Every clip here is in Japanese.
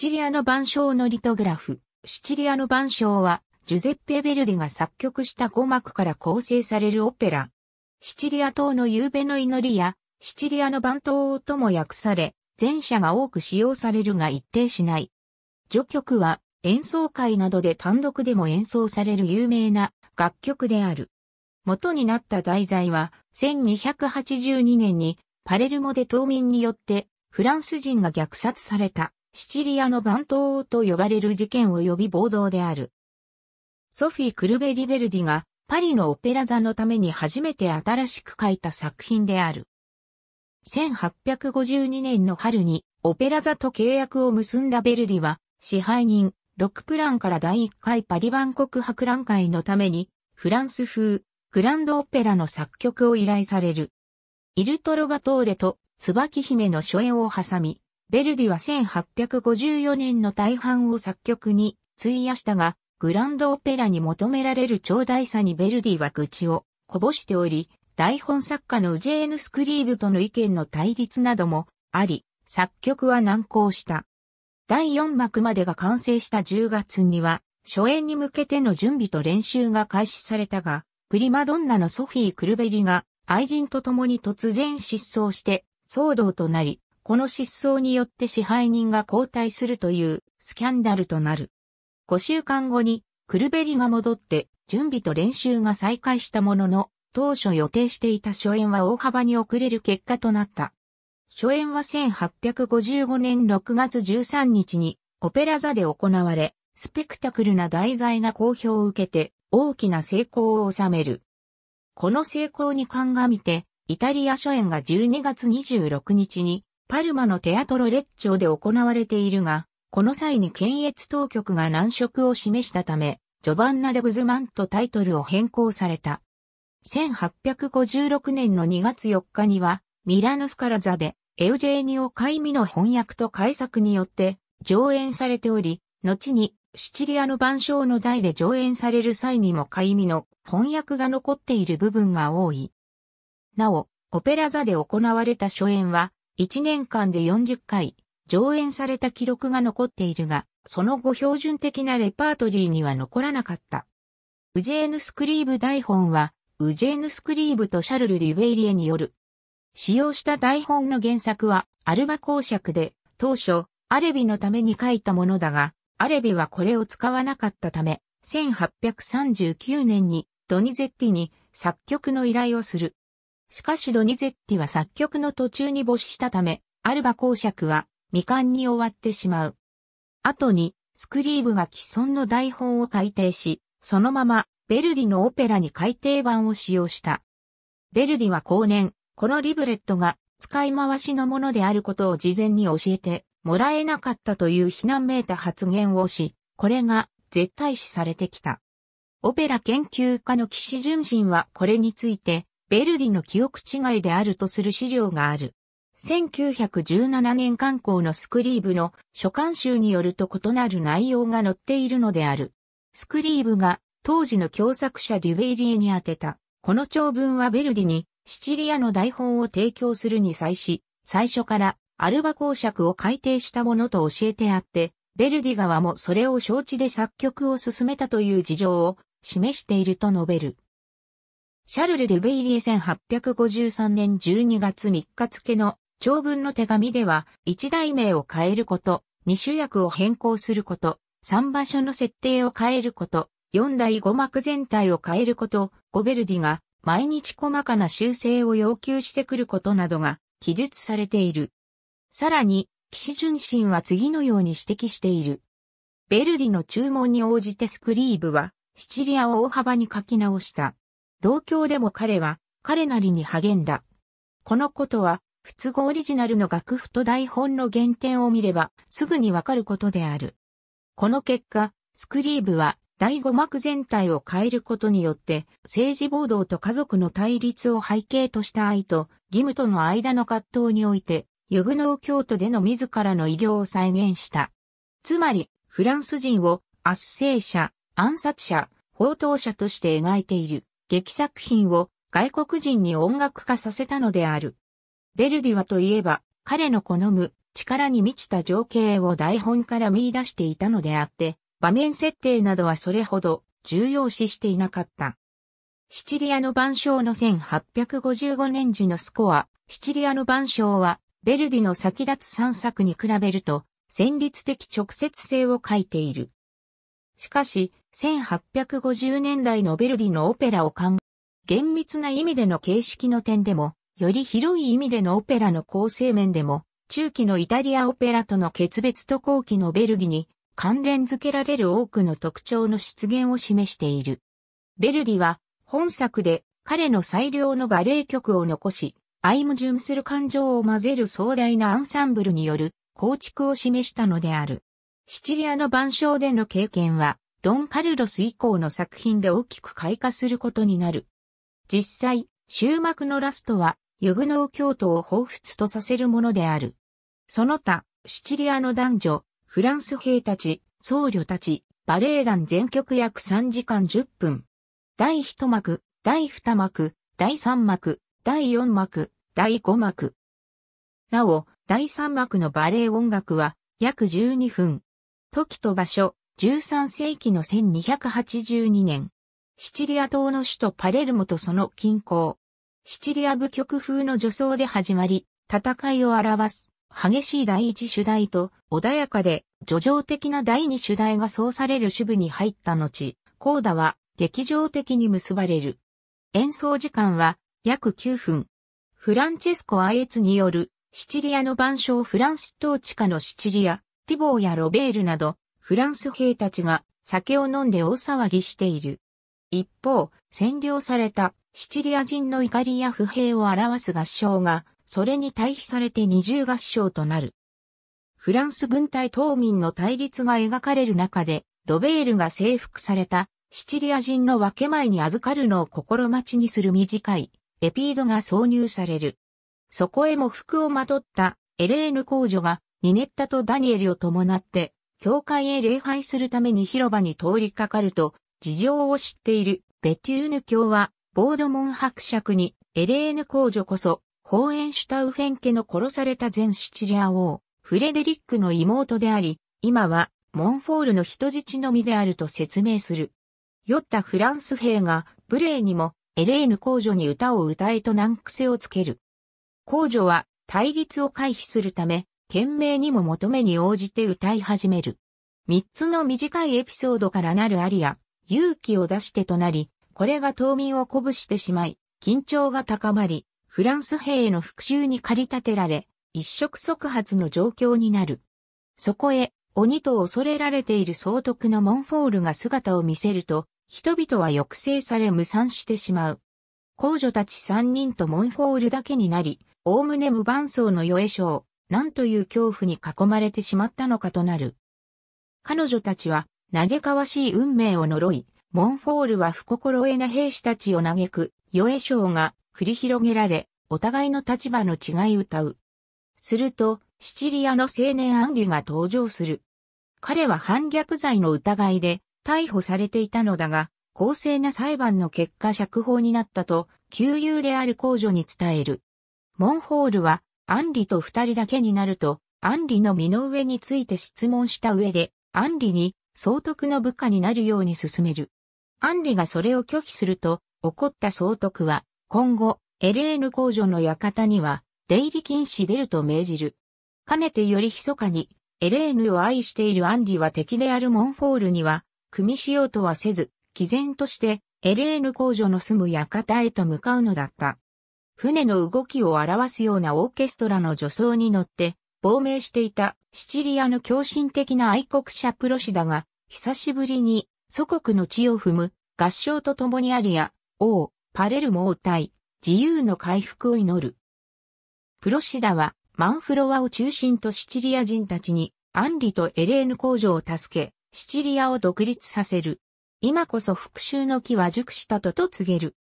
チリアの晩鐘のリトグラフ。シチリアの晩鐘は、ジュゼッペ・ヴェルディが作曲した語幕から構成されるオペラ。シチリア島の夕べの祈りや、シチリアの番頭とも訳され、前者が多く使用されるが一定しない。序曲は、演奏会などで単独でも演奏される有名な楽曲である。元になった題材は、1282年にパレルモで島民によってフランス人が虐殺されたシチリアの番頭と呼ばれる事件を呼び暴動である。ソフィ・クルベリベルディがパリのオペラ座のために初めて新しく書いた作品である。1852年の春にオペラ座と契約を結んだベルディは支配人ロックプランから第1回パリ万国博覧会のためにフランス風グランドオペラの作曲を依頼される。イルトロバトーレと椿姫の初演を挟み、ベルディは1854年の大半を作曲に費やしたが、グランドオペラに求められる超大さにベルディは愚痴をこぼしており、台本作家のウジェーヌ・スクリーブとの意見の対立などもあり、作曲は難航した。第4幕までが完成した10月には、初演に向けての準備と練習が開始されたが、プリマドンナのソフィー・クルベリが愛人と共に突然失踪して騒動となり、この失踪によって支配人が交代するというスキャンダルとなる。5週間後にクルベリが戻って準備と練習が再開したものの、当初予定していた初演は大幅に遅れる結果となった。初演は1855年6月13日にオペラ座で行われ、スペクタクルな題材が好評を受けて大きな成功を収める。この成功に鑑みて、イタリア初演が12月26日にパルマのテアトロレッチョで行われているが、この際に検閲当局が難色を示したため、ジョバンナ・デ・グズマンとタイトルを変更された。1856年の2月4日には、ミラノスカラザで、エウジェーニオ・カイミの翻訳と改作によって上演されており、後にシチリアの万象の台で上演される際にもカイミの翻訳が残っている部分が多い。なお、オペラ座で行われた初演は、1年間で40回、上演された記録が残っているが、その後標準的なレパートリーには残らなかった。ウジェーヌ・スクリーブ台本は、ウジェーヌ・スクリーブとシャルル・リュベイリエによる。使用した台本の原作は、アルバ公爵で、当初、アレビのために書いたものだが、アレビはこれを使わなかったため、1839年にドニゼッティに作曲の依頼をする。しかしドニゼッティは作曲の途中に没したため、アルバ公爵は未完に終わってしまう。後に、スクリーブが既存の台本を改訂し、そのまま、ベルディのオペラに改訂版を使用した。ベルディは後年、このリブレットが使い回しのものであることを事前に教えてもらえなかったという非難めいた発言をし、これが絶対視されてきた。オペラ研究家の岸純心はこれについて、ベルディの記憶違いであるとする資料がある。1917年刊行のスクリーブの書簡集によると異なる内容が載っているのである。スクリーブが当時の共作者デュベイリエに宛てた。この長文はベルディにシチリアの台本を提供するに際し、最初からアルバ公爵を改定したものと教えてあって、ベルディ側もそれを承知で作曲を進めたという事情を示していると述べる。シャルル・ルベイリエ1853年12月3日付の長文の手紙では、一代名を変えること、二主役を変更すること、三場所の設定を変えること、四代語幕全体を変えること、ゴベルディが毎日細かな修正を要求してくることなどが記述されている。さらに、騎士純心は次のように指摘している。ベルディの注文に応じてスクリーブは、シチリアを大幅に書き直した。老教でも彼は彼なりに励んだ。このことは、都語オリジナルの楽譜と台本の原点を見れば、すぐにわかることである。この結果、スクリーブは、第五幕全体を変えることによって、政治暴動と家族の対立を背景とした愛と、義務との間の葛藤において、ユグノー教徒での自らの偉業を再現した。つまり、フランス人を圧政者、暗殺者、報道者として描いている。劇作品を外国人に音楽化させたのである。ベルディはといえば、彼の好む力に満ちた情景を台本から見出していたのであって、場面設定などはそれほど重要視していなかった。シチリアの晩鐘の1855年時のスコア、シチリアの晩鐘は、ベルディの先立つ3作に比べると、戦律的直接性を欠いている。しかし、1850年代のベルディのオペラを考厳密な意味での形式の点でも、より広い意味でのオペラの構成面でも、中期のイタリアオペラとの決別と後期のベルディに関連づけられる多くの特徴の出現を示している。ベルディは本作で彼の最良のバレエ曲を残し、相矛盾する感情を混ぜる壮大なアンサンブルによる構築を示したのである。シチリアの晩鐘での経験は、ドン・カルロス以降の作品で大きく開花することになる。実際、終幕のラストは、ユグノー教徒を彷彿とさせるものである。その他、シチリアの男女、フランス兵たち、僧侶たち、バレエ団全曲約3時間10分。第1幕、第2幕、第3幕、第4幕、第5幕。なお、第3幕のバレエ音楽は約12分。時と場所、13世紀の1282年、シチリア島の首都パレルモとその近郊、シチリア部曲風の助走で始まり、戦いを表す、激しい第一主題と穏やかで、叙情的な第二主題がそうされる主部に入った後、コーダは劇場的に結ばれる。演奏時間は約9分。フランチェスコ・アエツによるシチリアの番鐘フランス統治下のシチリア、ティボーやロベールなどフランス兵たちが酒を飲んで大騒ぎしている。一方、占領されたシチリア人の怒りや不平を表す合唱が、それに対比されて二重合唱となる。フランス軍隊島民の対立が描かれる中で、ロベールが征服されたシチリア人の分け前に預かるのを心待ちにする短いエピードが挿入される。そこへも服をまとったエレーヌ公女がニネッタとダニエルを伴って教会へ礼拝するために広場に通りかかると、事情を知っているベテューヌ教は、ボードモン伯爵に、エレーヌ公女こそ、ホーエンシュタウフェン家の殺された前シチリア王、フレデリックの妹であり、今は、モンフォールの人質のみであると説明する。酔ったフランス兵が、ブレーにも、エレーヌ公女に歌を歌えと難癖をつける。公女は、対立を回避するため、懸命にも求めに応じて歌い始める。三つの短いエピソードからなるアリア、勇気を出してとなり、これが島民を鼓舞してしまい、緊張が高まり、フランス兵への復讐に駆り立てられ、一触即発の状況になる。そこへ、鬼と恐れられている総督のモンフォールが姿を見せると、人々は抑制され無賛してしまう。皇女たち三人とモンフォールだけになり、おおむね無伴奏の与え賞。何という恐怖に囲まれてしまったのかとなる。彼女たちは、嘆かわしい運命を呪い、モンフォールは不心得な兵士たちを嘆く、余栄章が繰り広げられ、お互いの立場の違い歌う。すると、シチリアの青年アンリが登場する。彼は反逆罪の疑いで逮捕されていたのだが、公正な裁判の結果釈放になったと、旧友である公女に伝える。モンホールはアンリと二人だけになると、アンリの身の上について質問した上で、アンリに総督の部下になるように進める。アンリがそれを拒否すると、怒った総督は、今後、エレーヌ工場の館には、出入り禁止出ると命じる。かねてより密かに、エレーヌを愛しているアンリは敵であるモンフォールには、組みしようとはせず、毅然として、エレーヌ工場の住む館へと向かうのだった。船の動きを表すようなオーケストラの助走に乗って、亡命していたシチリアの狂信的な愛国者プロシダが、久しぶりに祖国の地を踏む合唱と共にアリア、王、パレルモ王対、自由の回復を祈る。プロシダはマンフロワを中心とシチリア人たちにアンリとエレーヌ工場を助け、シチリアを独立させる。今こそ復讐の木は熟したとと告げる。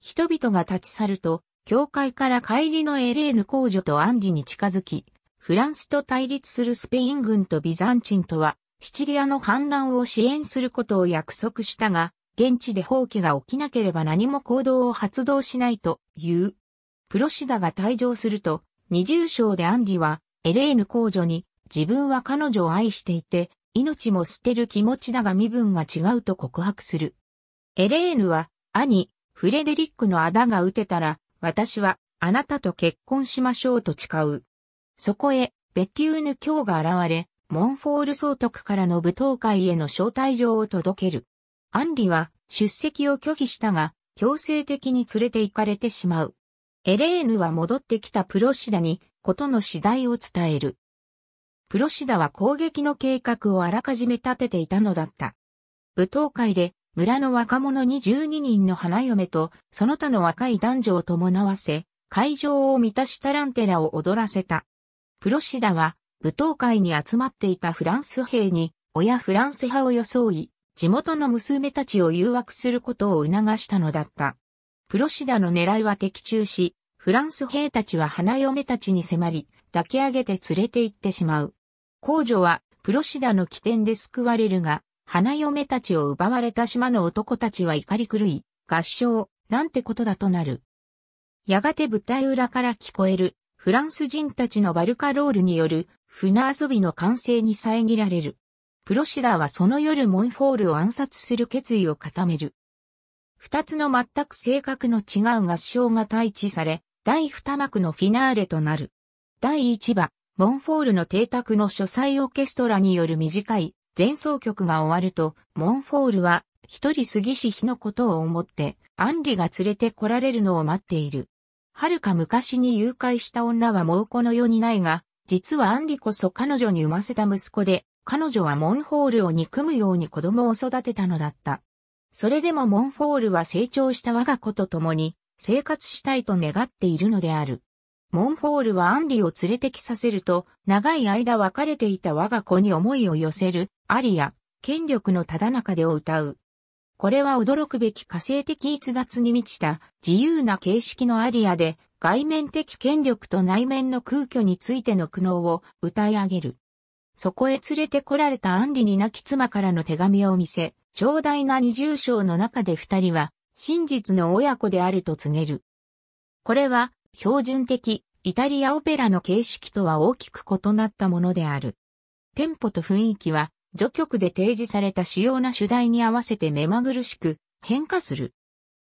人々が立ち去ると、教会から帰りのエレーヌ公女とアンリに近づき、フランスと対立するスペイン軍とビザンチンとは、シチリアの反乱を支援することを約束したが、現地で放棄が起きなければ何も行動を発動しないという。プロシダが退場すると、二重章でアンリは、エレーヌ公女に、自分は彼女を愛していて、命も捨てる気持ちだが身分が違うと告白する。エレーヌは、兄、フレデリックの仇が撃てたら、私はあなたと結婚しましょうと誓う。そこへ、ベティウヌ卿が現れ、モンフォール総督からの舞踏会への招待状を届ける。アンリは出席を拒否したが、強制的に連れて行かれてしまう。エレーヌは戻ってきたプロシダに、ことの次第を伝える。プロシダは攻撃の計画をあらかじめ立てていたのだった。舞踏会で村の若者に12人の花嫁と、その他の若い男女を伴わせ、会場を満たしたランテラを踊らせた。プロシダは、舞踏会に集まっていたフランス兵に、親フランス派を装い、地元の娘たちを誘惑することを促したのだった。プロシダの狙いは的中し、フランス兵たちは花嫁たちに迫り、抱き上げて連れて行ってしまう。公女は、プロシダの起点で救われるが、花嫁たちを奪われた島の男たちは怒り狂い、合唱、なんてことだとなる。やがて舞台裏から聞こえる、フランス人たちのバルカロールによる、船遊びの完成に遮られる。プロシダはその夜モンフォールを暗殺する決意を固める。二つの全く性格の違う合唱が対地され、第二幕のフィナーレとなる。第一話、モンフォールの邸宅の書斎オーケストラによる短い前奏曲が終わると、モンフォールは、一人杉氏日のことを思って、アンリが連れて来られるのを待っている。遥か昔に誘拐した女はもうこの世にないが、実はアンリこそ彼女に産ませた息子で、彼女はモンフォールを憎むように子供を育てたのだった。それでもモンフォールは成長した我が子と共に生活したいと願っているのである。モンフォールはアンリを連れてきさせると、長い間別れていた我が子に思いを寄せる、アリア、権力のただ中でを歌う。これは驚くべき火星的逸脱に満ちた自由な形式のアリアで、外面的権力と内面の空虚についての苦悩を歌い上げる。そこへ連れてこられたアンリに亡き妻からの手紙を見せ、長大な二重章の中で二人は、真実の親子であると告げる。これは、標準的イタリアオペラの形式とは大きく異なったものである。テンポと雰囲気は序曲で提示された主要な主題に合わせて目まぐるしく変化する。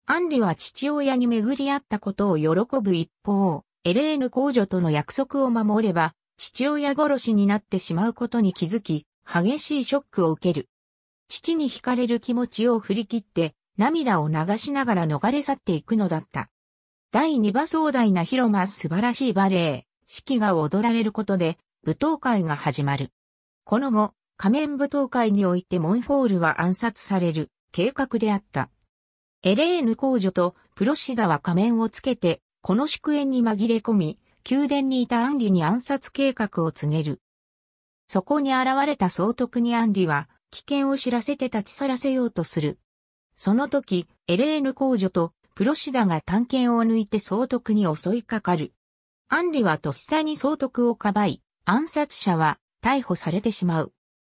アンリは父親に巡り合ったことを喜ぶ一方、エレーヌ公女との約束を守れば、父親殺しになってしまうことに気づき、激しいショックを受ける。父に惹かれる気持ちを振り切って、涙を流しながら逃れ去っていくのだった。第2場壮大な広間素晴らしいバレエ、式が踊られることで、舞踏会が始まる。この後、仮面舞踏会においてモンフォールは暗殺される計画であった。エレーヌ公女とプロシダは仮面をつけて、この祝宴に紛れ込み、宮殿にいたアンリに暗殺計画を告げる。そこに現れた総督にアンリは、危険を知らせて立ち去らせようとする。その時、エレーヌ公女とプロシダが探検を抜いて総督に襲いかかる。アンリはとっさに総督をかばい、暗殺者は逮捕されてしまう。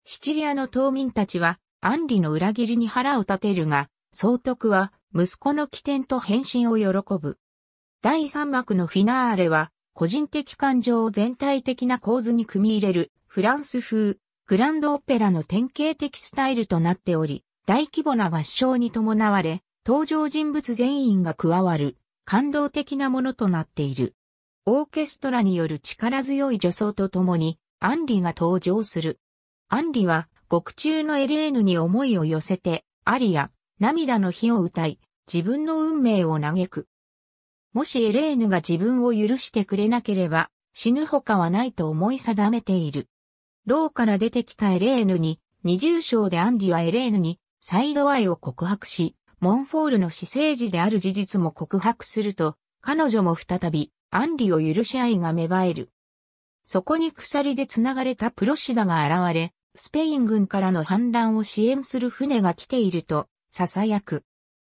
シチリアの島民たちは、アンリの裏切りに腹を立てるが、総督は息子の起点と変身を喜ぶ。第3幕のフィナーレは、個人的感情を全体的な構図に組み入れる、フランス風、グランドオペラの典型的スタイルとなっており、大規模な合唱に伴われ、登場人物全員が加わる感動的なものとなっている。オーケストラによる力強い助走とともに、アンリが登場する。アンリは、獄中の LN に思いを寄せて、アリや、涙の火を歌い、自分の運命を嘆く。もしエレーヌが自分を許してくれなければ、死ぬほかはないと思い定めている。牢から出てきたエレーヌに、二重章でアンリはエレーヌに、サイド愛を告白し、モンフォールの私生児である事実も告白すると、彼女も再び、アンリを許し合いが芽生える。そこに鎖で繋がれたプロシダが現れ、スペイン軍からの反乱を支援する船が来ていると、囁く。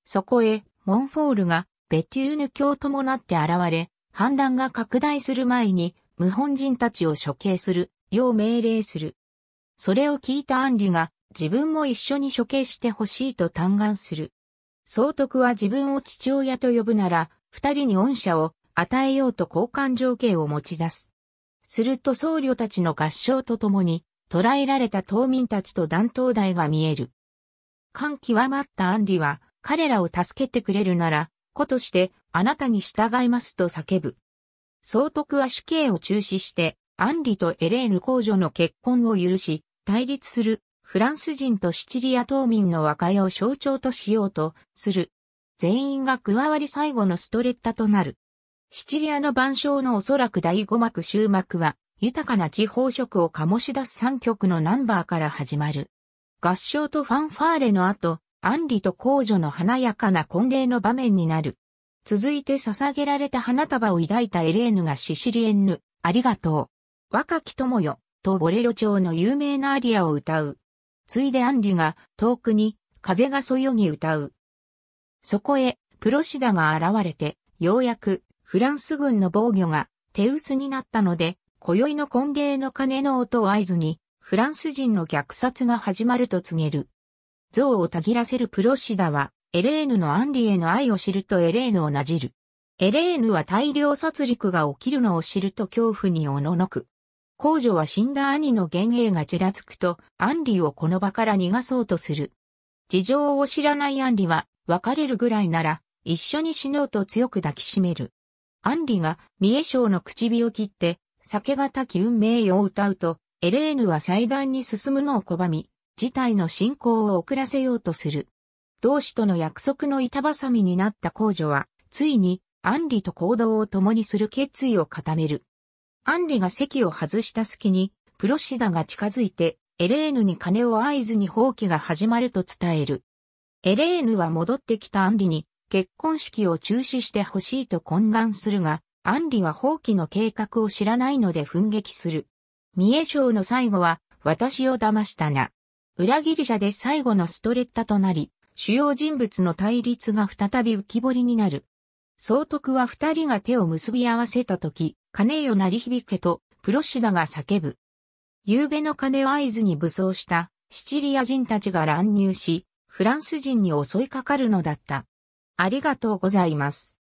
そこへ、モンフォールが、ベテューヌ教ともなって現れ、反乱が拡大する前に、無本人たちを処刑する、よう命令する。それを聞いたアンリが、自分も一緒に処刑してほしいと嘆願する。総督は自分を父親と呼ぶなら、二人に恩赦を与えようと交換条件を持ち出す。すると僧侶たちの合唱とともに、捕らえられた島民たちと断頭台が見える。感極まったアンリは、彼らを助けてくれるなら、子としてあなたに従いますと叫ぶ。総督は死刑を中止して、アンリとエレーヌ公女の結婚を許し、対立するフランス人とシチリア島民の和解を象徴としようとする。全員が加わり最後のストレッタとなる。シチリアの晩鐘のおそらく第5幕終幕は、豊かな地方色を醸し出す3曲のナンバーから始まる。合唱とファンファーレの後、アンリと公女の華やかな婚礼の場面になる。続いて捧げられた花束を抱いたエレーヌがシシリエンヌ、ありがとう。若き友よ、とボレロ調の有名なアリアを歌う。ついでアンリが遠くに風がそよぎ歌う。そこへプロシダが現れて、ようやくフランス軍の防御が手薄になったので、今宵の婚礼の鐘の音を合図に、フランス人の虐殺が始まると告げる。像をたぎらせるプロシダは、エレーヌのアンリへの愛を知るとエレーヌをなじる。エレーヌは大量殺戮が起きるのを知ると恐怖におののく。公女は死んだ兄の幻影がちらつくと、アンリをこの場から逃がそうとする。事情を知らないアンリは、別れるぐらいなら、一緒に死のうと強く抱きしめる。アンリが、三重省の唇を切って、酒がたき運命を歌うと、エレーヌは祭壇に進むのを拒み、事態の進行を遅らせようとする。同志との約束の板挟みになった公女は、ついに、アンリと行動を共にする決意を固める。アンリが席を外した隙に、プロシダが近づいて、エレーヌに金を合図に放棄が始まると伝える。エレーヌは戻ってきたアンリに、結婚式を中止してほしいと懇願するが、アンリは放棄の計画を知らないので奮撃する。三重賞の最後は、私を騙したな。裏切り者で最後のストレッタとなり、主要人物の対立が再び浮き彫りになる。総督は二人が手を結び合わせたとき、金よ鳴り響けと、プロシダが叫ぶ。夕べの金を合図に武装したシチリア人たちが乱入し、フランス人に襲いかかるのだった。ありがとうございます。